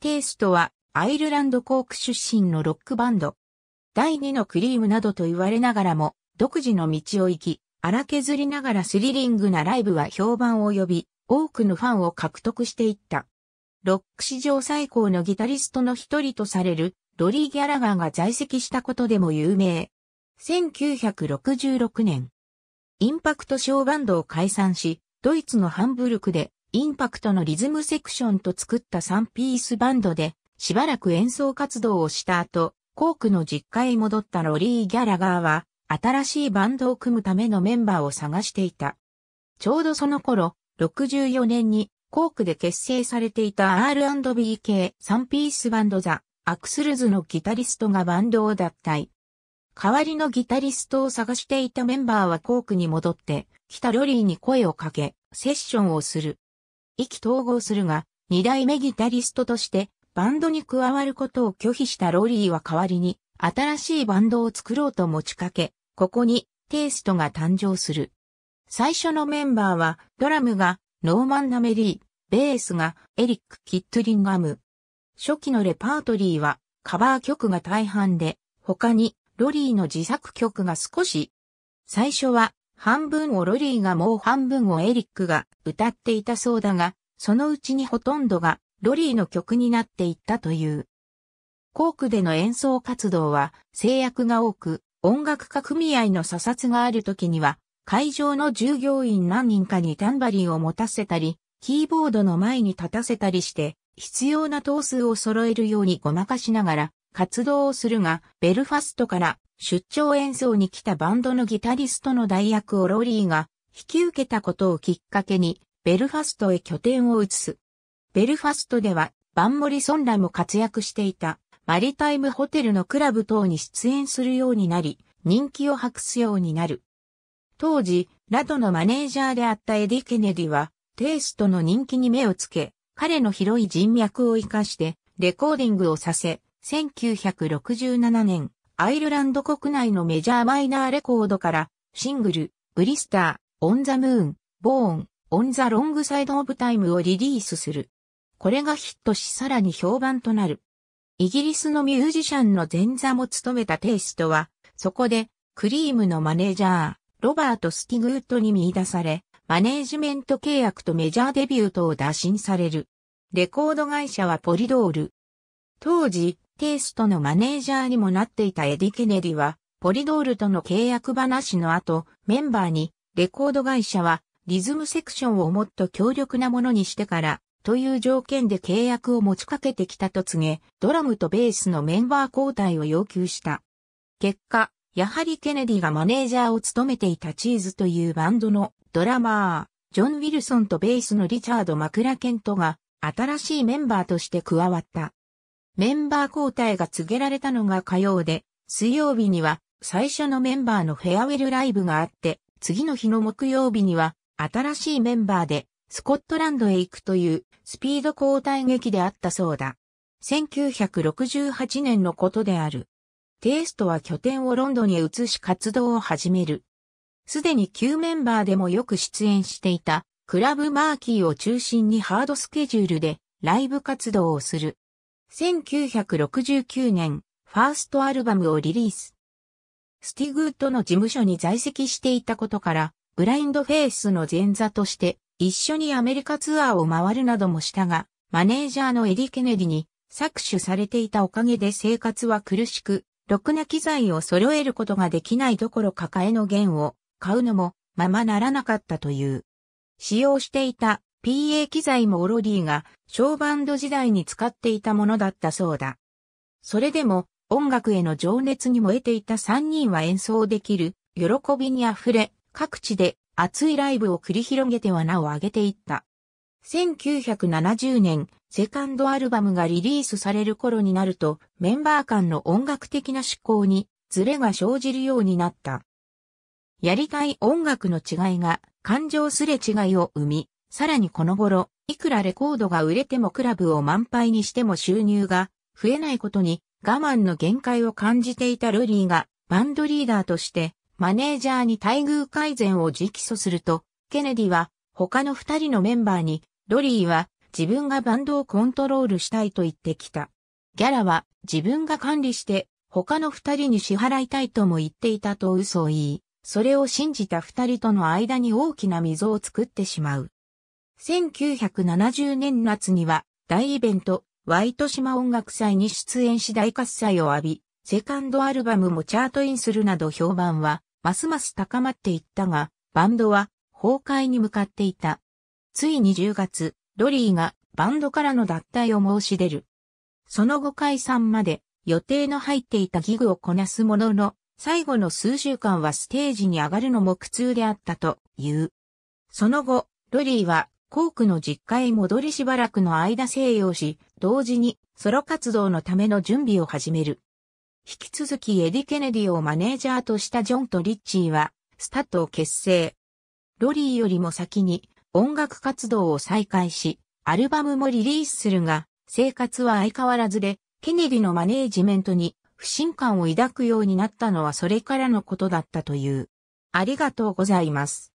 テイストはアイルランドコーク出身のロックバンド。第二のクリームなどと言われながらも、独自の道を行き、荒削りながらスリリングなライブは評判を呼び、多くのファンを獲得していった。ロック史上最高のギタリストの一人とされる、ロリー・ギャラガーが在籍したことでも有名。1966年、インパクトショーバンドを解散し、ドイツのハンブルクでインパクトのリズムセクションと作った3ピースバンドで、しばらく演奏活動をした後、コークの実家へ戻ったロリー・ギャラガーは、新しいバンドを組むためのメンバーを探していた。ちょうどその頃、64年にコークで結成されていた R&B 系3ピースバンドザ・アクスルズのギタリストがバンドを脱退。代わりのギタリストを探していたメンバーはコークに戻って、来たロリーに声をかけ、セッションをする。意気統合するが、二代目ギタリストとしてバンドに加わることを拒否したロリーは代わりに新しいバンドを作ろうと持ちかけ、ここにテイストが誕生する。最初のメンバーはドラムがノーマン・ナメリー、ベースがエリック・キットリンガム。初期のレパートリーはカバー曲が大半で、他にロリーの自作曲が少し。最初は半分をロリーがもう半分をエリックが歌っていたそうだが、そのうちにほとんどがロリーの曲になっていったという。コークでの演奏活動は制約が多く、音楽家組合の査察がある時には、会場の従業員何人かにタンバリンを持たせたり、キーボードの前に立たせたりして、必要な頭数を揃えるようにごまかしながら活動をするが、ベルファストから出張演奏に来たバンドのギタリストの代役をロリーが引き受けたことをきっかけにベルファストへ拠点を移す。ベルファストではバンモリソンらも活躍していたマリタイムホテルのクラブ等に出演するようになり人気を博すようになる。当時、ラドのマネージャーであったエディ・ケネディはテイストの人気に目をつけ、彼の広い人脈を活かしてレコーディングをさせ、1967年、アイルランド国内のメジャーマイナーレコードから、シングル、ブリスター、オンザムーン、ボーン、オンザロングサイドオブタイムをリリースする。これがヒットしさらに評判となる。イギリスのミュージシャンの前座も務めたテイストは、そこで、クリームのマネージャー、ロバート・スティグートに見出され、マネージメント契約とメジャーデビューとを打診される。レコード会社はポリドール。当時、テイストのマネージャーにもなっていたエディ・ケネディは、ポリドールとの契約話の後、メンバーに、レコード会社は、リズムセクションをもっと強力なものにしてから、という条件で契約を持ちかけてきたと告げ、ドラムとベースのメンバー交代を要求した。結果、やはりケネディがマネージャーを務めていたチーズというバンドのドラマー、ジョン・ウィルソンとベースのリチャード・マクラケントが新しいメンバーとして加わった。メンバー交代が告げられたのが火曜で、水曜日には最初のメンバーのフェアウェルライブがあって、次の日の木曜日には新しいメンバーでスコットランドへ行くというスピード交代劇であったそうだ。1968年のことである。テイストは拠点をロンドンへ移し活動を始める。すでに旧メンバーでもよく出演していたクラブマーキーを中心にハードスケジュールでライブ活動をする。1969年、ファーストアルバムをリリース。スティグートの事務所に在籍していたことから、ブラインドフェイスの前座として、一緒にアメリカツアーを回るなどもしたが、マネージャーのエリ・ケネディに搾取されていたおかげで生活は苦しく、ろくな機材を揃えることができないどころか替えの弦を買うのもままならなかったという。使用していた PA 機材もオロディが小バンド時代に使っていたものだったそうだ。それでも音楽への情熱に燃えていた3人は演奏できる喜びに溢れ各地で熱いライブを繰り広げては名を上げていった。1970年、セカンドアルバムがリリースされる頃になると、メンバー間の音楽的な思考にズレが生じるようになった。やりたい音楽の違いが感情すれ違いを生み、さらにこの頃、いくらレコードが売れてもクラブを満杯にしても収入が増えないことに我慢の限界を感じていたルリーがバンドリーダーとしてマネージャーに待遇改善を直訴すると、ケネディは他の二人のメンバーにロリーは自分がバンドをコントロールしたいと言ってきた。ギャラは自分が管理して他の二人に支払いたいとも言っていたと嘘を言い、それを信じた二人との間に大きな溝を作ってしまう。1970年夏には大イベント、ワイト島音楽祭に出演し大喝采を浴び、セカンドアルバムもチャートインするなど評判は、ますます高まっていったが、バンドは崩壊に向かっていた。ついに10月、ロリーがバンドからの脱退を申し出る。その後解散まで予定の入っていたギグをこなすものの、最後の数週間はステージに上がるのも苦痛であったという。その後、ロリーはコークの実家へ戻りしばらくの間静養し、同時にソロ活動のための準備を始める。引き続きエディ・ケネディをマネージャーとしたジョンとリッチーは、スタッドを結成。ロリーよりも先に音楽活動を再開し、アルバムもリリースするが、生活は相変わらずで、ケネディのマネージメントに不信感を抱くようになったのはそれからのことだったという。ありがとうございます。